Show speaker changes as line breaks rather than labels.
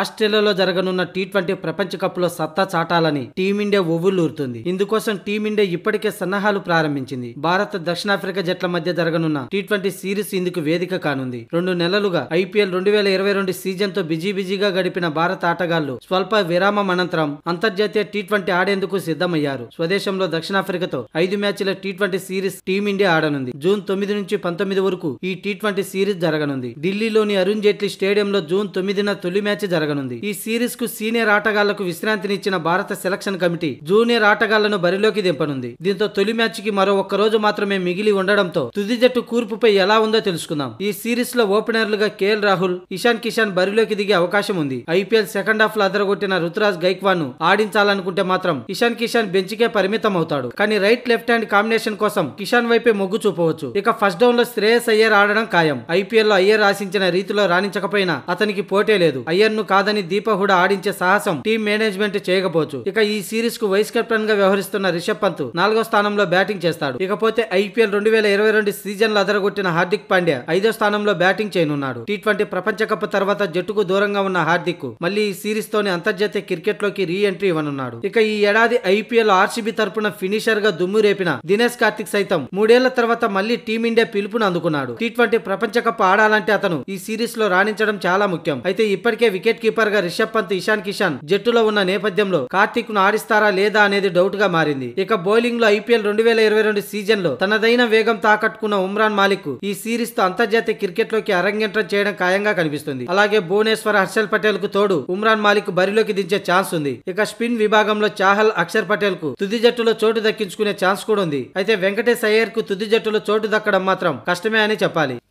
ఆస్ట్రేలియాలో జరగనున్న tea twenty ప్రపంచ కప్లో సత్తా చాటాలని టీమిండియా ఒవ్వులూరుతుంది ఇందుకోసం టీమిండియా ఇప్పటికే సన్నాహాలు ప్రారంభించింది భారత దక్షిణాఫ్రికా జట్ల మధ్య జరగనున్న టీ ట్వంటీ సిరీస్ ఇందుకు వేదిక కానుంది రెండు నెలలుగా ఐపీఎల్ రెండు వేల ఇరవై రెండు సీజన్ తో బిజీ బిజీగా గడిపిన భారత ఆటగాళ్లు స్వల్ప విరామం అనంతరం అంతర్జాతీయ టీ ట్వంటీ ఆడేందుకు సిద్ధమయ్యారు స్వదేశంలో దక్షిణాఫ్రికాతో ఐదు మ్యాచ్ల టీ ట్వంటీ సిరీస్ టీమిండియా ఆడనుంది జూన్ తొమ్మిది నుంచి పంతొమ్మిది వరకు ఈ టీ ట్వంటీ సిరీస్ జరగనుంది ఢిల్లీలోని అరుణ్ జైట్లీ స్టేడియంలో జూన్ తొమ్మిదిన తొలి మ్యాచ్ జరగనుంది ఈ సిరీస్ కు సీనియర్ ఆటగాళ్లకు విశ్రాంతినిచ్చిన భారత సెలక్షన్ కమిటీ జూనియర్ ఆటగాళ్లను బరిలోకి దింపనుంది దీంతో తొలి మ్యాచ్ కి మరో రోజు మాత్రమే మిగిలి ఉండడంతో తుది జట్టు కూర్పుపై ఎలా ఉందో తెలుసుకుందాం ఈ సిరీస్ లో ఓపెనర్లుగా కేఎల్ రాహుల్ ఇషాన్ కిషాన్ బరిలోకి దిగే అవకాశం ఉంది ఐపీఎల్ సెకండ్ హాఫ్ లో అదరగొట్టిన రుతురాజ్ గైక్వాన్ ను ఆడించాలనుకుంటే మాత్రం ఇషాన్ కిషాన్ బెంచ్ కే పరిమితం అవుతాడు కానీ రైట్ లెఫ్ట్ హ్యాండ్ కాంబినేషన్ కోసం కిషాన్ వైపే మొగ్గు చూపవచ్చు ఇక ఫస్ట్ డౌన్ లో శ్రేయస్ అయ్యర్ ఆడడం ఖాయం ఐపీఎల్ లో అయ్యర్ ఆశించిన రీతిలో రాణించకపోయినా అతనికి పోటే లేదు అయ్యర్ ను కాదని దీప హుడా ఆడించే సాహసం టీం మేనేజ్మెంట్ చేయకపోవచ్చు ఇక ఈ సిరీస్ కు వైస్ కెప్టెన్ గా వ్యవహరిస్తున్న రిషబ్ పంత్ నాలుగో స్థానంలో బ్యాటింగ్ చేస్తాడు ఇకపోతే ఐపీఎల్ రెండు వేల ఇరవై రెండు సీజన్ లో అదరగొట్టిన హార్దిక్ పాండ్యా ఐదో స్థానంలో బ్యాటింగ్ చేయనున్నాడు టీ ట్వంటీ ప్రపంచ కప్ తర్వాత జట్టుకు దూరంగా ఉన్న హార్దిక్ మళ్ళీ ఈ సిరీస్ తోనే అంతర్జాతీయ క్రికెట్ లోకి రీ ఎంట్రీ ఇవ్వనున్నాడు ఇక ఈ ఏడాది ఐపీఎల్ ఆర్సీబీ తరపున ఫినిషర్ గా దుమ్ము రేపిన దినేష్ కార్తిక్ సైతం మూడేళ్ల తర్వాత మళ్ళీ టీమిండియా పిలుపును అందుకున్నాడు టీ ట్వంటీ ప్రపంచ కప్ ఆడాలంటే అతను ఈ సిరీస్ లో రాణించడం చాలా ముఖ్యం అయితే ఇప్పటికే వికెట్ వికెట్ కీపర్ గా రిషబ్ పంత్ ఇషాన్ కిషాన్ జట్టులో ఉన్న నేపథ్యంలో కార్తిక్ ను ఆడిస్తారా లేదా అనేది డౌట్ గా మారింది ఇక బౌలింగ్ లో ఐపీఎల్ రెండు వేల ఇరవై రెండు సీజన్ లో తనదైన వేగం తాకట్టుకున్న ఉమ్రాన్ మాలిక్ ఈ సిరీస్ తో అంతర్జాతీయ క్రికెట్ లోకి అరంగేట్రం చేయడం ఖాయంగా కనిపిస్తుంది అలాగే భువనేశ్వర్ హర్షల్ పటేల్ కు తోడు ఉమ్రాన్ మాలిక్ బరిలోకి దించే ఛాన్స్ ఉంది ఇక స్పిన్ విభాగంలో చాహల్ అక్షర్ పటేల్ కు తుది జట్టులో చోటు దక్కించుకునే ఛాన్స్ కూడా ఉంది అయితే వెంకటేశ్ అయ్యర్ కు తుది జట్టులో చోటు దక్కడం మాత్రం కష్టమే అని చెప్పాలి